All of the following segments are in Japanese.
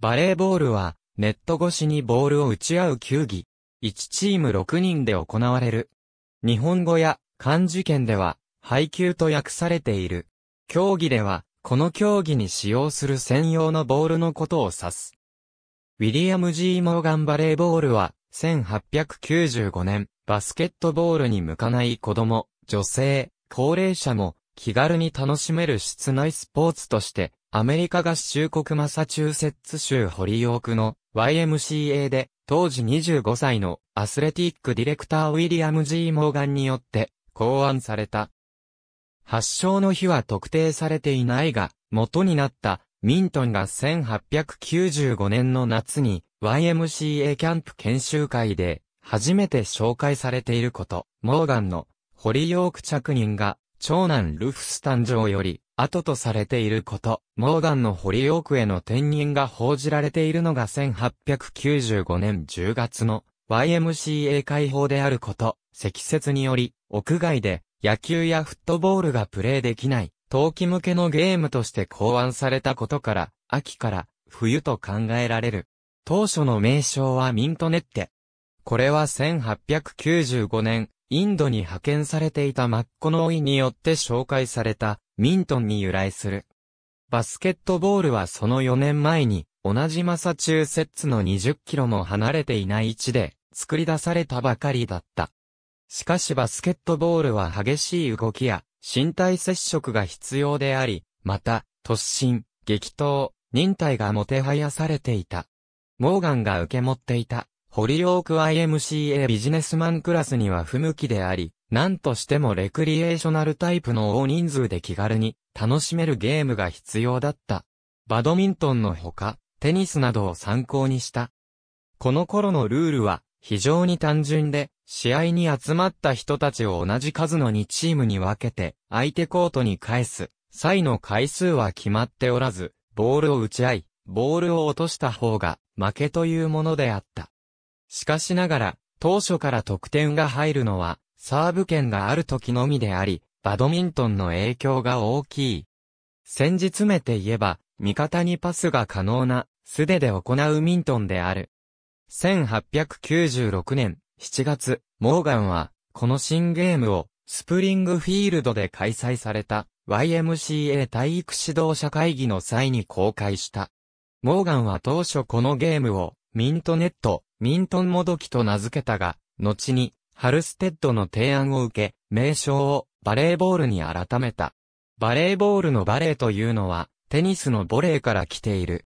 バレーボールは、ネット越しにボールを打ち合う球技。1チーム6人で行われる。日本語や漢字圏では、配球と訳されている。競技では、この競技に使用する専用のボールのことを指す。ウィリアム・ G・ モーガンバレーボールは、1895年、バスケットボールに向かない子供、女性、高齢者も気軽に楽しめる室内スポーツとしてアメリカ合衆国マサチューセッツ州ホリーオークの YMCA で当時25歳のアスレティックディレクターウィリアム・ G・ モーガンによって考案された。発祥の日は特定されていないが、元になったミントンが1895年の夏に YMCA キャンプ研修会で初めて紹介されていること、モーガンのホリーオーク着任が長男ルフス誕生より後とされていること、モーガンの堀リオークへの転任が報じられているのが1895年10月の YMCA 解放であること、積雪により、屋外で野球やフットボールがプレーできない、冬季向けのゲームとして考案されたことから、秋から冬と考えられる。当初の名称はミントネッテ。これは1895年、インドに派遣されていたマッコノーイによって紹介されたミントンに由来する。バスケットボールはその4年前に、同じマサチューセッツの20キロも離れていない位置で、作り出されたばかりだった。しかしバスケットボールは激しい動きや、身体接触が必要であり、また、突進、激闘、忍耐がもてはやされていた。モーガンが受け持っていた、ホリオーク IMCA ビジネスマンクラスには不向きであり、何としてもレクリエーショナルタイプの大人数で気軽に楽しめるゲームが必要だった。バドミントンのほか、テニスなどを参考にした。この頃のルールは非常に単純で、試合に集まった人たちを同じ数の2チームに分けて、相手コートに返す、際の回数は決まっておらず、ボールを打ち合い、ボールを落とした方が負けというものであった。しかしながら、当初から得点が入るのはサーブ権がある時のみであり、バドミントンの影響が大きい。先日めて言えば、味方にパスが可能な、素手で行うミントンである。1896年7月、モーガンは、この新ゲームを、スプリングフィールドで開催された、YMCA 体育指導者会議の際に公開した。モーガンは当初このゲームを、ミントネット、ミントンもどきと名付けたが、後に、ハルステッドの提案を受け、名称をバレーボールに改めた。バレーボールのバレーというのは、テニスのボレーから来ている。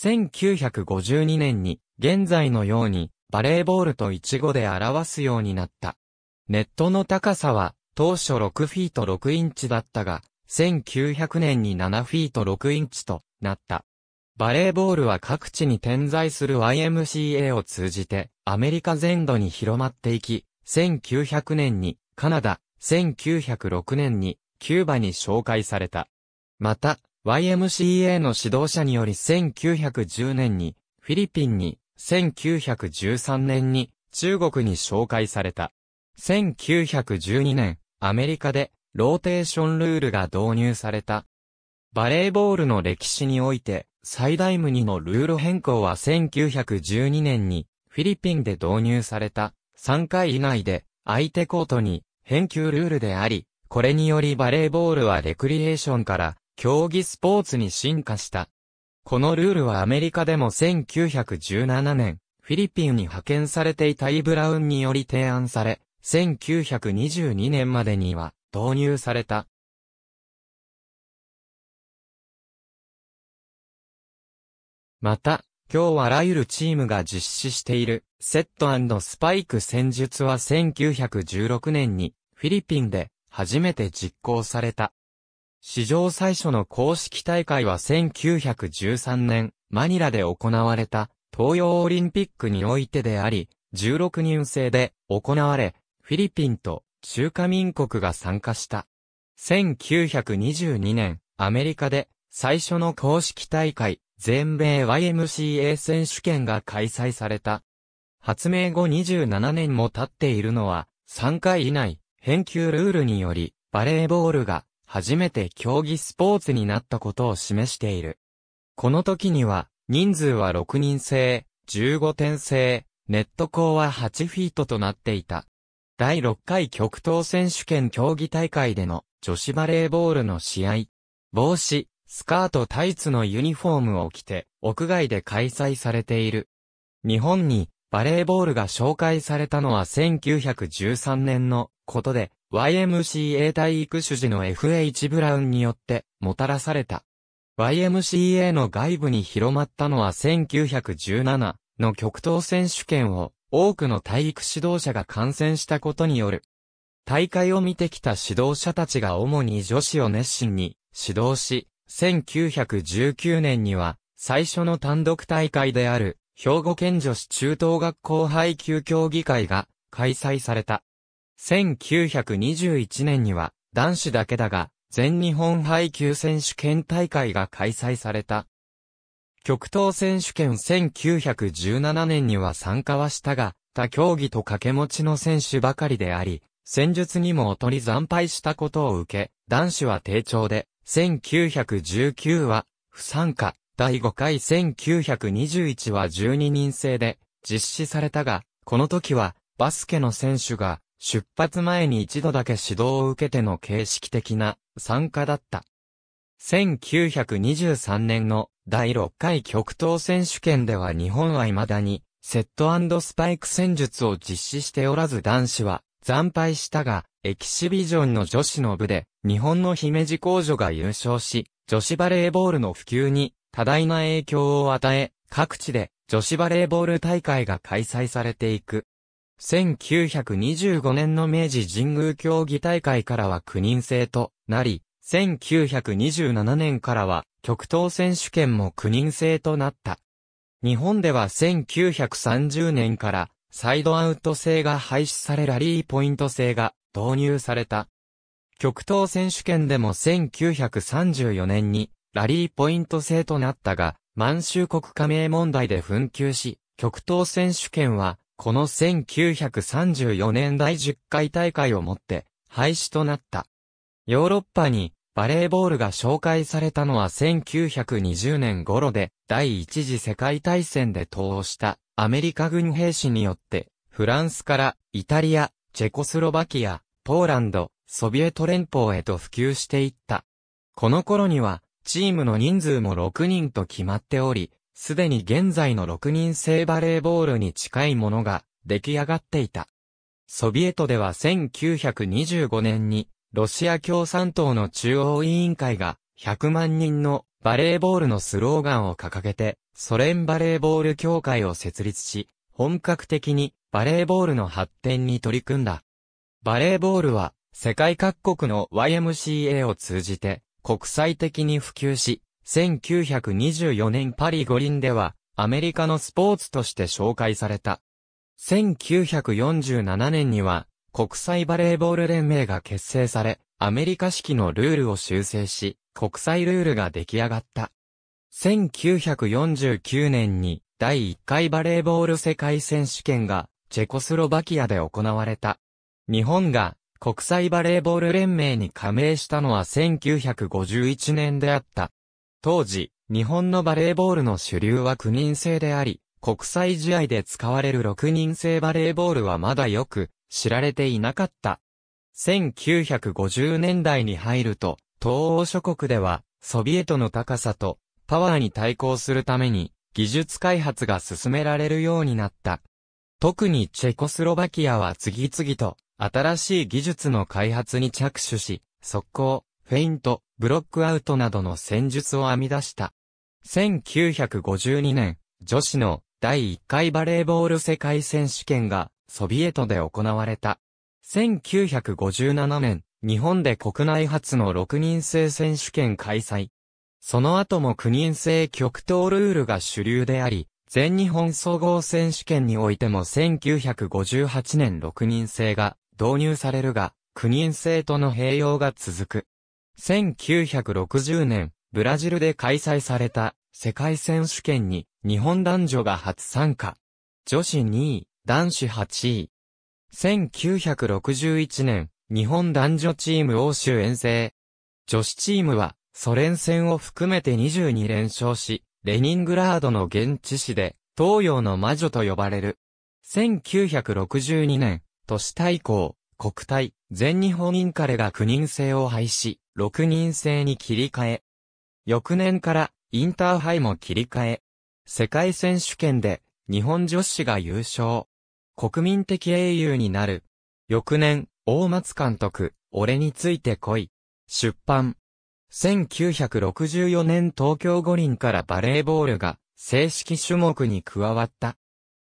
1952年に、現在のように、バレーボールと一語で表すようになった。ネットの高さは、当初6フィート6インチだったが、1900年に7フィート6インチとなった。バレーボールは各地に点在する YMCA を通じてアメリカ全土に広まっていき、1900年にカナダ、1906年にキューバに紹介された。また、YMCA の指導者により1910年にフィリピンに、1913年に中国に紹介された。1912年、アメリカでローテーションルールが導入された。バレーボールの歴史において、最大無二のルール変更は1912年にフィリピンで導入された。3回以内で相手コートに返球ルールであり、これによりバレーボールはレクリエーションから競技スポーツに進化した。このルールはアメリカでも1917年、フィリピンに派遣されていたイ・ブラウンにより提案され、1922年までには導入された。また、今日あらゆるチームが実施している、セットスパイク戦術は1916年に、フィリピンで、初めて実行された。史上最初の公式大会は1913年、マニラで行われた、東洋オリンピックにおいてであり、16人制で行われ、フィリピンと中華民国が参加した。1922年、アメリカで最初の公式大会、全米 YMCA 選手権が開催された。発明後27年も経っているのは、3回以内、返球ルールにより、バレーボールが初めて競技スポーツになったことを示している。この時には、人数は6人制、15点制、ネット高は8フィートとなっていた。第6回極東選手権競技大会での女子バレーボールの試合。帽子、スカートタイツのユニフォームを着て、屋外で開催されている。日本にバレーボールが紹介されたのは1913年のことで、YMCA 体育主事の FH ブラウンによってもたらされた。YMCA の外部に広まったのは1917の極東選手権を多くの体育指導者が感染したことによる。大会を見てきた指導者たちが主に女子を熱心に指導し、1919年には、最初の単独大会である、兵庫県女子中等学校配給協議会が開催された。1921年には、男子だけだが、全日本配給選手権大会が開催された。極東選手権1917年には参加はしたが、他競技と掛け持ちの選手ばかりであり、戦術にも劣り惨敗したことを受け、男子は低調で、1919は、不参加。第5回1921は12人制で実施されたが、この時はバスケの選手が出発前に一度だけ指導を受けての形式的な参加だった。1923年の第6回極東選手権では日本は未だにセットスパイク戦術を実施しておらず男子は惨敗したが、エキシビジョンの女子の部で、日本の姫路工女が優勝し、女子バレーボールの普及に多大な影響を与え、各地で女子バレーボール大会が開催されていく。1925年の明治神宮競技大会からは9人制となり、1927年からは極東選手権も9人制となった。日本では1930年からサイドアウト制が廃止されラリーポイント制が導入された。極東選手権でも1934年にラリーポイント制となったが、満州国加盟問題で紛糾し、極東選手権は、この1934年第10回大会をもって廃止となった。ヨーロッパにバレーボールが紹介されたのは1920年頃で第一次世界大戦で投応したアメリカ軍兵士によってフランスからイタリア、チェコスロバキア、ポーランド、ソビエト連邦へと普及していった。この頃には、チームの人数も6人と決まっており、すでに現在の6人制バレーボールに近いものが出来上がっていた。ソビエトでは1925年に、ロシア共産党の中央委員会が100万人のバレーボールのスローガンを掲げて、ソ連バレーボール協会を設立し、本格的にバレーボールの発展に取り組んだ。バレーボールは、世界各国の YMCA を通じて、国際的に普及し、1924年パリ五輪では、アメリカのスポーツとして紹介された。1947年には、国際バレーボール連盟が結成され、アメリカ式のルールを修正し、国際ルールが出来上がった。1949年に第1回バレーボール世界選手権がチェコスロバキアで行われた。日本が国際バレーボール連盟に加盟したのは1951年であった。当時、日本のバレーボールの主流は9人制であり、国際試合で使われる6人制バレーボールはまだよく知られていなかった。1950年代に入ると、東欧諸国では、ソビエトの高さとパワーに対抗するために、技術開発が進められるようになった。特にチェコスロバキアは次々と新しい技術の開発に着手し、速攻、フェイント、ブロックアウトなどの戦術を編み出した。1952年、女子の第1回バレーボール世界選手権がソビエトで行われた。1957年、日本で国内初の6人制選手権開催。その後も9人制極東ルールが主流であり、全日本総合選手権においても1958年6人制が導入されるが、9人制との併用が続く。1960年、ブラジルで開催された世界選手権に日本男女が初参加。女子2位、男子8位。1961年、日本男女チーム欧州遠征。女子チームは、ソ連戦を含めて22連勝し、レニングラードの現地市で、東洋の魔女と呼ばれる。1962年、都市対抗、国体、全日本インカレが9人制を廃止、6人制に切り替え。翌年から、インターハイも切り替え。世界選手権で、日本女子が優勝。国民的英雄になる。翌年、大松監督、俺について来い。出版。1964年東京五輪からバレーボールが正式種目に加わった。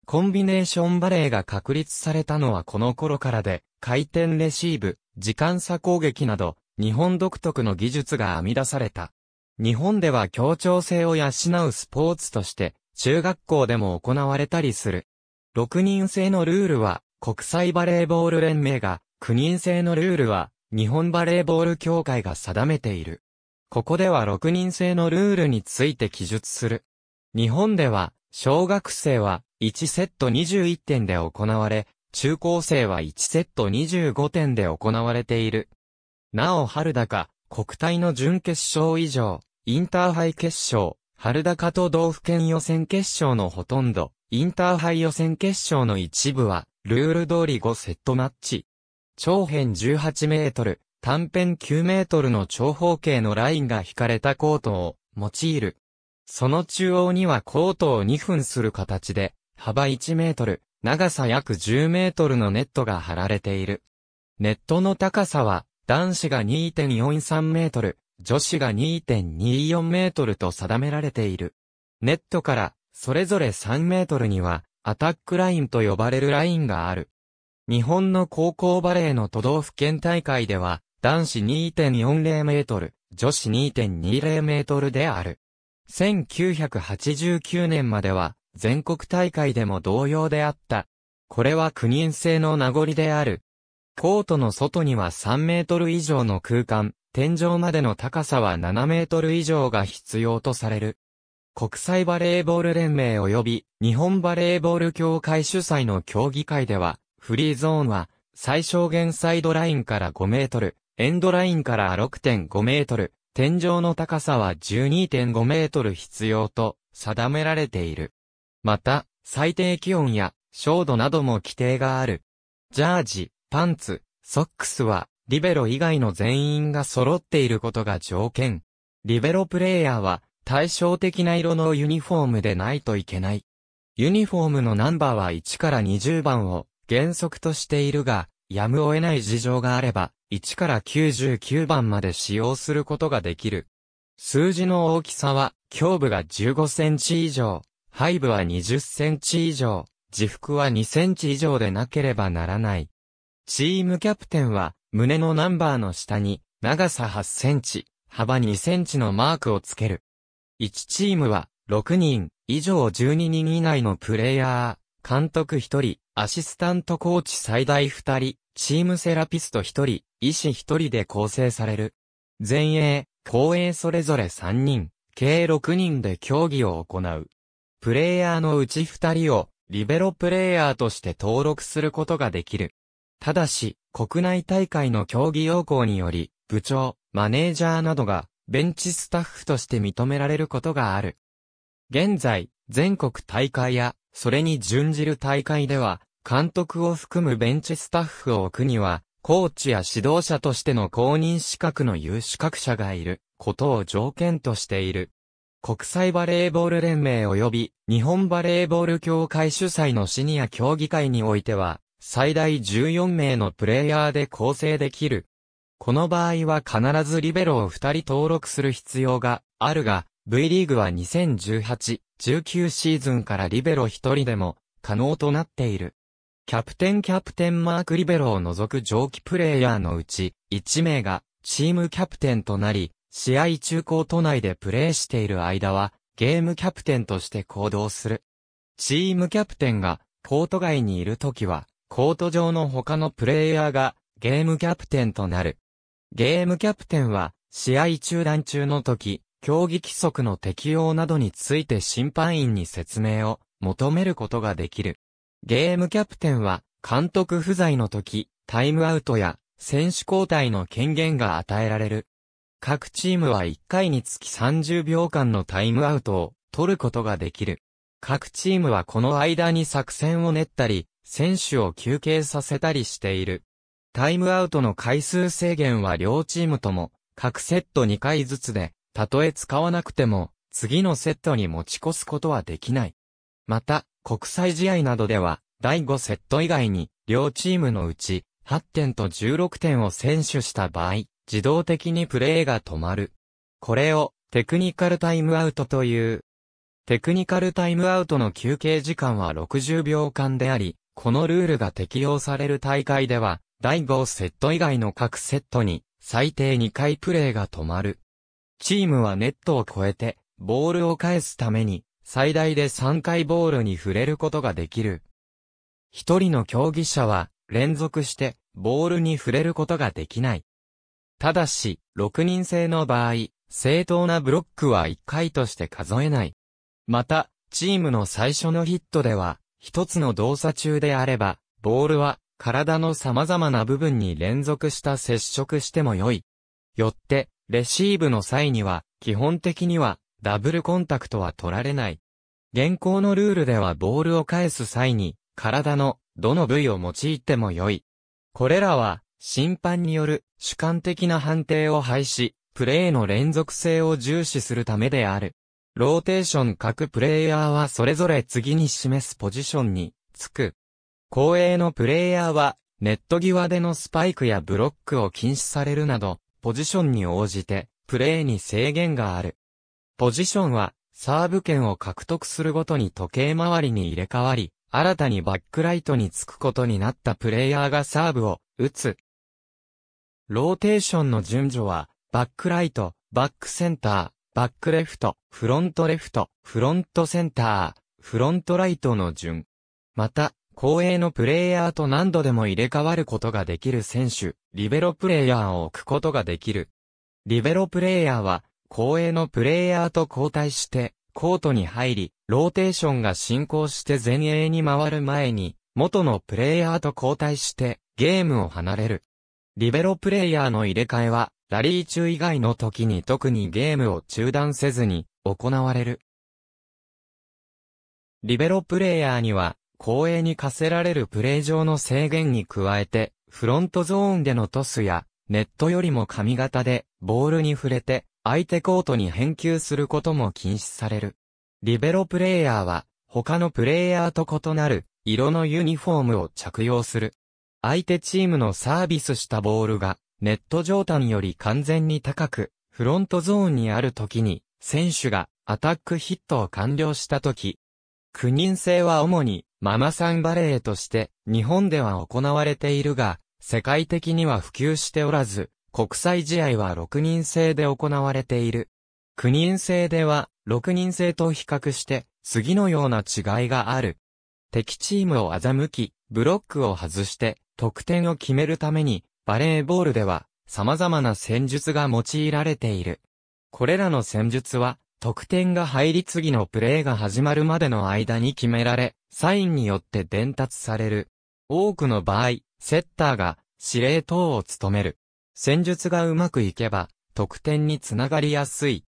コンビネーションバレーが確立されたのはこの頃からで、回転レシーブ、時間差攻撃など、日本独特の技術が編み出された。日本では協調性を養うスポーツとして、中学校でも行われたりする。6人制のルールは、国際バレーボール連盟が、9人制のルールは、日本バレーボール協会が定めている。ここでは6人制のルールについて記述する。日本では、小学生は1セット21点で行われ、中高生は1セット25点で行われている。なお春高、国体の準決勝以上、インターハイ決勝、春高都道府県予選決勝のほとんど、インターハイ予選決勝の一部は、ルール通り5セットマッチ。長辺18メートル、短辺9メートルの長方形のラインが引かれたコートを用いる。その中央にはコートを2分する形で、幅1メートル、長さ約10メートルのネットが張られている。ネットの高さは、男子が2.43メートル、女子が2.24メートルと定められている。ネットから、それぞれ3メートルには、アタックラインと呼ばれるラインがある。日本の高校バレーの都道府県大会では、男子2.40メートル、女子2.20メートルである。1989年までは、全国大会でも同様であった。これは9人制の名残である。コートの外には3メートル以上の空間、天井までの高さは7メートル以上が必要とされる。国際バレーボール連盟及び日本バレーボール協会主催の協議会では、フリーゾーンは最小限サイドラインから5メートル、エンドラインから6.5メートル、天井の高さは12.5メートル必要と定められている。また、最低気温や、照度なども規定がある。ジャージ、パンツ、ソックスは、リベロ以外の全員が揃っていることが条件。リベロプレイヤーは、対照的な色のユニフォームでないといけない。ユニフォームのナンバーは1から20番を原則としているが、やむを得ない事情があれば、1から99番まで使用することができる。数字の大きさは、胸部が15センチ以上、背部は20センチ以上、自腹は2センチ以上でなければならない。チームキャプテンは、胸のナンバーの下に、長さ8センチ、幅2センチのマークをつける。1チームは、6人、以上12人以内のプレイヤー、監督一人、アシスタントコーチ最大二人、チームセラピスト一人、医師一人で構成される。前衛、後衛それぞれ三人、計六人で競技を行う。プレイヤーのうち二人を、リベロプレイヤーとして登録することができる。ただし、国内大会の競技要項により、部長、マネージャーなどが、ベンチスタッフとして認められることがある。現在、全国大会やそれに準じる大会では、監督を含むベンチスタッフを置くには、コーチや指導者としての公認資格の有資格者がいることを条件としている。国際バレーボール連盟及び日本バレーボール協会主催のシニア協議会においては、最大14名のプレイヤーで構成できる。この場合は必ずリベロを2人登録する必要があるが、V リーグは2018、19シーズンからリベロ一人でも可能となっている。キャプテンキャプテンマークリベロを除く上記プレイヤーのうち、1名がチームキャプテンとなり、試合中高都内でプレーしている間は、ゲームキャプテンとして行動する。チームキャプテンがコート外にいる時は、コート上の他のプレイヤーがゲームキャプテンとなる。ゲームキャプテンは、試合中断中の時、競技規則の適用などについて審判員に説明を求めることができる。ゲームキャプテンは、監督不在の時、タイムアウトや選手交代の権限が与えられる。各チームは1回につき30秒間のタイムアウトを取ることができる。各チームはこの間に作戦を練ったり、選手を休憩させたりしている。タイムアウトの回数制限は両チームとも、各セット2回ずつで、たとえ使わなくても、次のセットに持ち越すことはできない。また、国際試合などでは、第5セット以外に、両チームのうち、8点と16点を選手した場合、自動的にプレーが止まる。これを、テクニカルタイムアウトという。テクニカルタイムアウトの休憩時間は60秒間であり、このルールが適用される大会では、第5セット以外の各セットに、最低2回プレーが止まる。チームはネットを越えて、ボールを返すために、最大で3回ボールに触れることができる。一人の競技者は、連続して、ボールに触れることができない。ただし、6人制の場合、正当なブロックは1回として数えない。また、チームの最初のヒットでは、一つの動作中であれば、ボールは、体の様々な部分に連続した接触しても良い。よって、レシーブの際には、基本的には、ダブルコンタクトは取られない。現行のルールではボールを返す際に、体の、どの部位を用いても良い。これらは、審判による主観的な判定を廃止、プレーの連続性を重視するためである。ローテーション各プレイヤーはそれぞれ次に示すポジションにつく。後衛のプレイヤーはネット際でのスパイクやブロックを禁止されるなどポジションに応じて、プレーに制限がある。ポジションは、サーブ権を獲得するごとに時計回りに入れ替わり、新たにバックライトにつくことになったプレイヤーがサーブを打つ。ローテーションの順序は、バックライト、バックセンター、バックレフト、フロントレフト、フロントセンター、フロントライトの順。また、後衛のプレイヤーと何度でも入れ替わることができる選手、リベロプレイヤーを置くことができる。リベロプレイヤーは、後衛のプレイヤーと交代して、コートに入り、ローテーションが進行して前衛に回る前に、元のプレイヤーと交代して、ゲームを離れる。リベロプレイヤーの入れ替えは、ラリー中以外の時に特にゲームを中断せずに、行われる。リベロプレイヤーには、公営に課せられるプレー上の制限に加えて、フロントゾーンでのトスや、ネットよりも髪型で、ボールに触れて、相手コートに返球することも禁止される。リベロプレイヤーは、他のプレイヤーと異なる、色のユニフォームを着用する。相手チームのサービスしたボールが、ネット上端より完全に高く、フロントゾーンにある時に、選手がアタックヒットを完了した時、9人制は主にママさんバレーとして日本では行われているが、世界的には普及しておらず、国際試合は6人制で行われている。9人制では6人制と比較して次のような違いがある。敵チームを欺き、ブロックを外して得点を決めるためにバレーボールでは様々な戦術が用いられている。これらの戦術は得点が入り次のプレーが始まるまでの間に決められ、サインによって伝達される。多くの場合、セッターが司令塔を務める。戦術がうまくいけば、得点につながりやすい。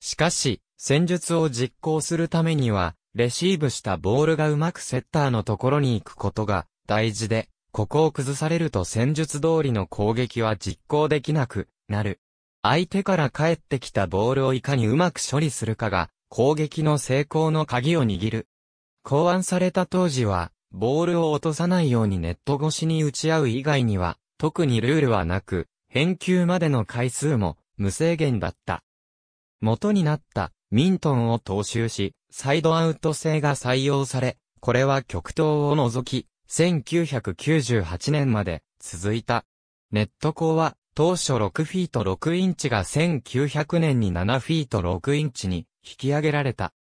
しかし、戦術を実行するためには、レシーブしたボールがうまくセッターのところに行くことが大事で、ここを崩されると戦術通りの攻撃は実行できなくなる。相手から返ってきたボールをいかにうまく処理するかが、攻撃の成功の鍵を握る。考案された当時は、ボールを落とさないようにネット越しに打ち合う以外には、特にルールはなく、返球までの回数も無制限だった。元になったミントンを踏襲し、サイドアウト制が採用され、これは極東を除き、1998年まで続いた。ネット校は当初6フィート6インチが1900年に7フィート6インチに引き上げられた。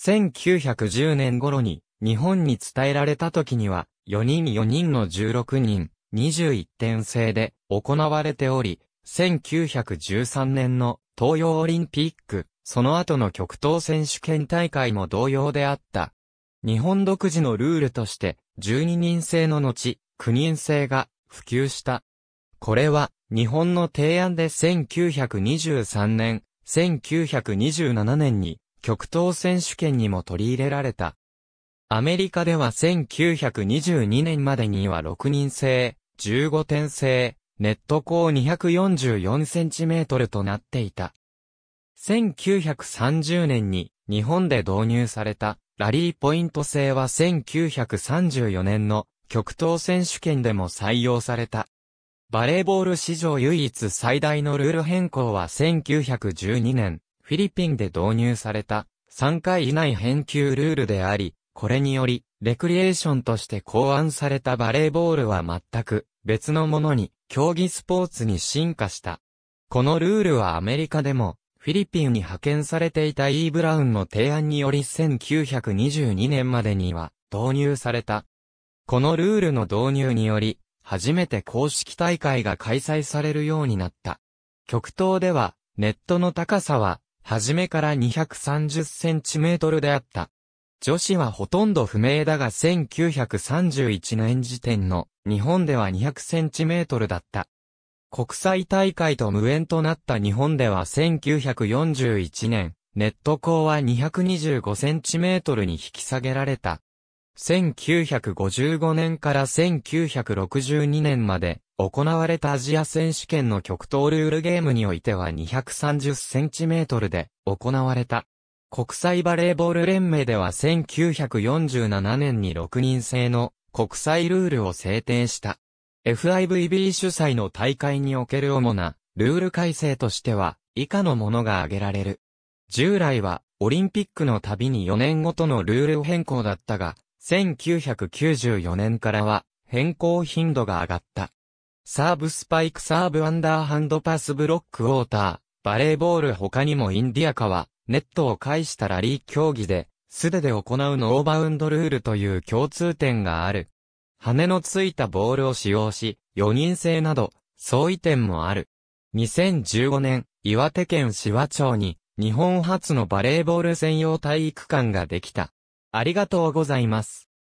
1910年頃に日本に伝えられた時には4人4人の16人21点制で行われており、1913年の東洋オリンピック、その後の極東選手権大会も同様であった。日本独自のルールとして12人制の後、9人制が普及した。これは、日本の提案で1923年、1927年に、極東選手権にも取り入れられた。アメリカでは1922年までには6人制、15点制、ネット高2 4 4トルとなっていた。1930年に日本で導入されたラリーポイント制は1934年の極東選手権でも採用された。バレーボール史上唯一最大のルール変更は1912年、フィリピンで導入された3回以内返球ルールであり、これにより、レクリエーションとして考案されたバレーボールは全く別のものに、競技スポーツに進化した。このルールはアメリカでも、フィリピンに派遣されていた E・ ブラウンの提案により1922年までには導入された。このルールの導入により、初めて公式大会が開催されるようになった。極東では、ネットの高さは、初めから230センチメートルであった。女子はほとんど不明だが1931年時点の日本では200センチメートルだった。国際大会と無縁となった日本では1941年、ネット高は225センチメートルに引き下げられた。1955年から1962年まで行われたアジア選手権の極東ルールゲームにおいては 230cm で行われた。国際バレーボール連盟では1947年に6人制の国際ルールを制定した。FIVB 主催の大会における主なルール改正としては以下のものが挙げられる。従来はオリンピックの度に4年ごとのルール変更だったが、1994年からは変更頻度が上がった。サーブスパイクサーブアンダーハンドパスブロックウォーター、バレーボール他にもインディアカは、ネットを介したラリー競技で、素手で行うノーバウンドルールという共通点がある。羽のついたボールを使用し、4人制など、相違点もある。2015年、岩手県紫波町に、日本初のバレーボール専用体育館ができた。ありがとうございます。